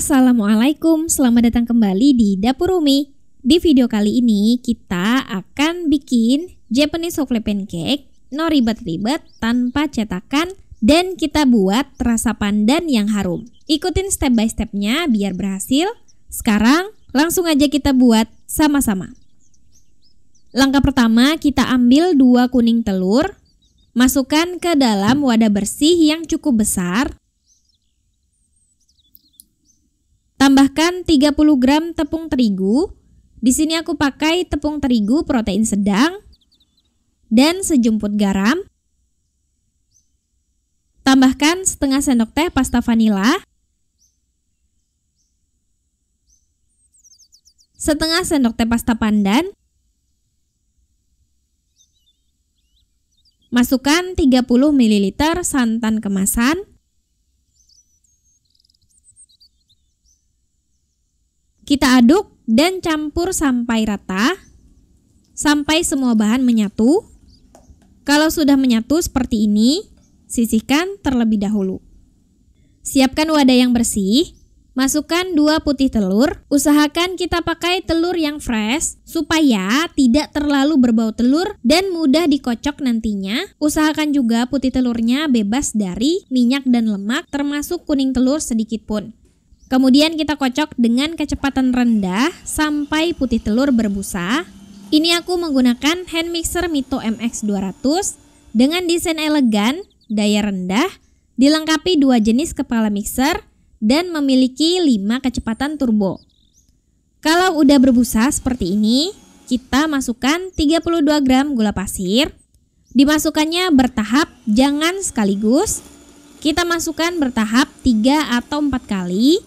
Assalamualaikum, selamat datang kembali di Dapur Umi. Di video kali ini kita akan bikin Japanese souffle pancake, no ribet-ribet, tanpa cetakan, dan kita buat rasa pandan yang harum. Ikutin step by stepnya biar berhasil. Sekarang langsung aja kita buat sama-sama. Langkah pertama kita ambil dua kuning telur, masukkan ke dalam wadah bersih yang cukup besar Tambahkan 30 gram tepung terigu. Di sini aku pakai tepung terigu protein sedang dan sejumput garam. Tambahkan setengah sendok teh pasta vanila. Setengah sendok teh pasta pandan. Masukkan 30 ml santan kemasan. Kita aduk dan campur sampai rata, sampai semua bahan menyatu. Kalau sudah menyatu seperti ini, sisihkan terlebih dahulu. Siapkan wadah yang bersih, masukkan 2 putih telur. Usahakan kita pakai telur yang fresh supaya tidak terlalu berbau telur dan mudah dikocok nantinya. Usahakan juga putih telurnya bebas dari minyak dan lemak termasuk kuning telur sedikit pun. Kemudian kita kocok dengan kecepatan rendah sampai putih telur berbusa. Ini aku menggunakan hand mixer Mito MX200 dengan desain elegan, daya rendah, dilengkapi dua jenis kepala mixer, dan memiliki lima kecepatan turbo. Kalau udah berbusa seperti ini, kita masukkan 32 gram gula pasir. Dimasukkannya bertahap, jangan sekaligus. Kita masukkan bertahap 3 atau 4 kali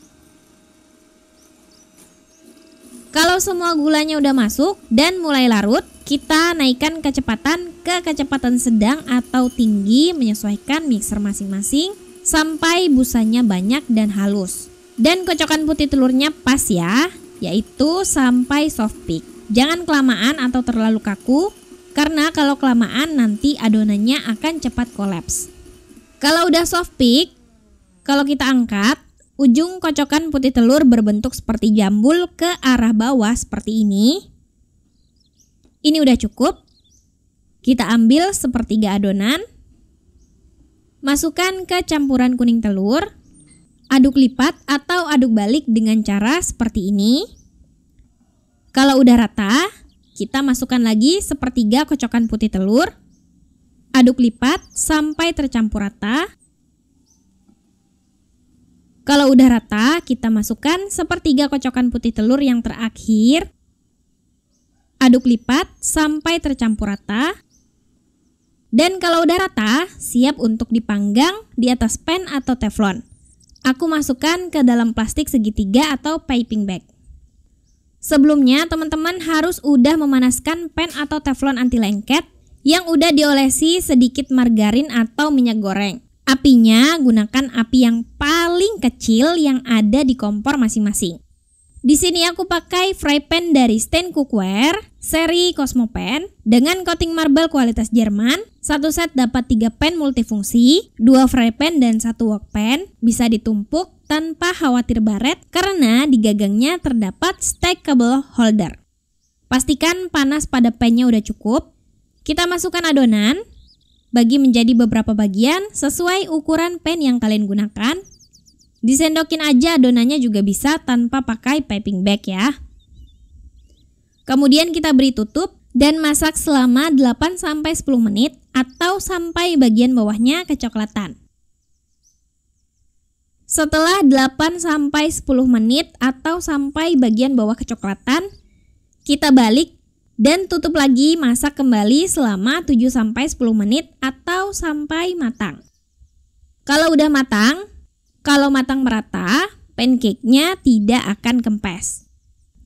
Kalau semua gulanya udah masuk dan mulai larut, kita naikkan kecepatan ke kecepatan sedang atau tinggi menyesuaikan mixer masing-masing sampai busanya banyak dan halus. Dan kocokan putih telurnya pas ya, yaitu sampai soft peak. Jangan kelamaan atau terlalu kaku, karena kalau kelamaan nanti adonannya akan cepat kolaps. Kalau udah soft peak, kalau kita angkat, Ujung kocokan putih telur berbentuk seperti jambul ke arah bawah seperti ini. Ini udah cukup. Kita ambil sepertiga adonan. Masukkan ke campuran kuning telur. Aduk lipat atau aduk balik dengan cara seperti ini. Kalau udah rata, kita masukkan lagi sepertiga kocokan putih telur. Aduk lipat sampai tercampur rata. Kalau udah rata, kita masukkan sepertiga kocokan putih telur yang terakhir. Aduk lipat sampai tercampur rata. Dan kalau udah rata, siap untuk dipanggang di atas pan atau teflon. Aku masukkan ke dalam plastik segitiga atau piping bag. Sebelumnya, teman-teman harus udah memanaskan pan atau teflon anti lengket yang udah diolesi sedikit margarin atau minyak goreng. Apinya gunakan api yang paling kecil yang ada di kompor masing-masing. Di sini aku pakai fry pan dari Stain Cookware seri Cosmopan dengan coating marble kualitas Jerman. Satu set dapat tiga pan multifungsi, 2 pan dan 1 pan bisa ditumpuk tanpa khawatir baret karena di gagangnya terdapat stackable holder. Pastikan panas pada pannya udah cukup. Kita masukkan adonan, bagi menjadi beberapa bagian sesuai ukuran pen yang kalian gunakan. Disendokin aja adonannya juga bisa tanpa pakai piping bag ya. Kemudian kita beri tutup dan masak selama 8-10 menit atau sampai bagian bawahnya kecoklatan. Setelah 8-10 menit atau sampai bagian bawah kecoklatan, kita balik dan tutup lagi, masak kembali selama 7-10 menit atau sampai matang. Kalau udah matang, kalau matang merata, pancake-nya tidak akan kempes.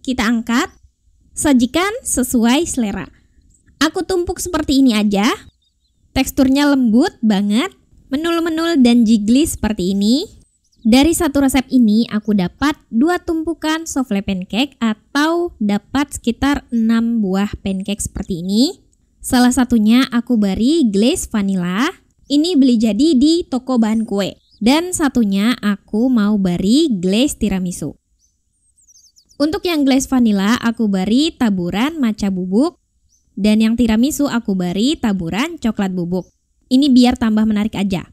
Kita angkat, sajikan sesuai selera. Aku tumpuk seperti ini aja. Teksturnya lembut banget, menul-menul dan jiggly seperti ini. Dari satu resep ini aku dapat dua tumpukan souffle pancake atau dapat sekitar 6 buah pancake seperti ini. Salah satunya aku beri glaze vanilla. Ini beli jadi di toko bahan kue. Dan satunya aku mau beri glaze tiramisu. Untuk yang glaze vanilla aku beri taburan matcha bubuk dan yang tiramisu aku beri taburan coklat bubuk. Ini biar tambah menarik aja.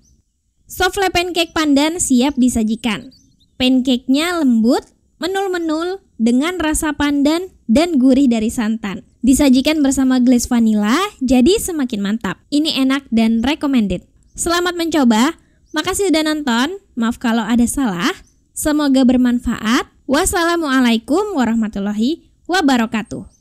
Souffle pancake pandan siap disajikan. Pancake-nya lembut, menul-menul, dengan rasa pandan dan gurih dari santan. Disajikan bersama glaze vanilla, jadi semakin mantap. Ini enak dan recommended. Selamat mencoba. Makasih sudah nonton. Maaf kalau ada salah. Semoga bermanfaat. Wassalamualaikum warahmatullahi wabarakatuh.